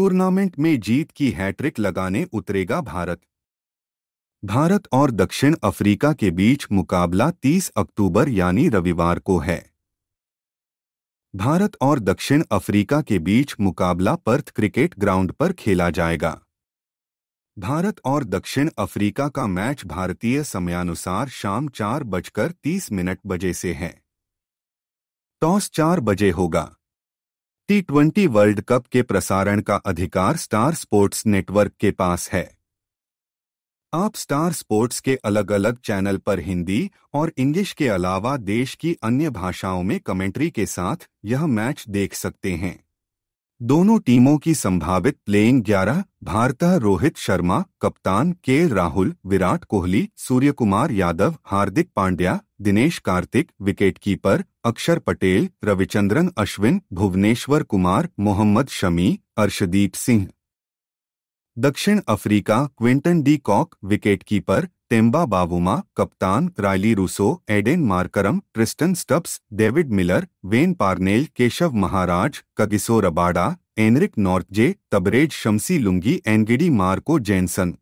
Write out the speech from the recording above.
tournament में जीत की hat trick लगाने उतरेगा भारत भारत और दक्षिण अफ्रीका के बीच मुकाबला 30 अक्टूबर यानी रविवार को है भारत और दक्षिण अफ्रीका के बीच मुकाबला पर्थ क्रिकेट ग्राउंड पर खेला जाएगा भारत और दक्षिण अफ्रीका का मैच भारतीय समयानुसार शाम चार बजकर तीस मिनट बजे से है टॉस चार बजे होगा टी वर्ल्ड कप के प्रसारण का अधिकार स्टार स्पोर्ट्स नेटवर्क के पास है आप स्टार स्पोर्ट्स के अलग अलग चैनल पर हिंदी और इंग्लिश के अलावा देश की अन्य भाषाओं में कमेंट्री के साथ यह मैच देख सकते हैं दोनों टीमों की संभावित प्लेइंग 11 भारत रोहित शर्मा कप्तान के राहुल विराट कोहली सूर्यकुमार यादव हार्दिक पांड्या दिनेश कार्तिक विकेटकीपर अक्षर पटेल रविचंद्रन अश्विन भुवनेश्वर कुमार मोहम्मद शमी अर्शदीप सिंह दक्षिण Africa Quinton de Kock wicketkeeper Temba Bavuma कप्तान Rilee Rossouw Aiden Markram Tristan Stubbs David Miller Wayne Parnell Keshav Maharaj Kagiso Rabada Anrich Nortje Tabraiz Shamsi Lungi Ngidi Marco Jensen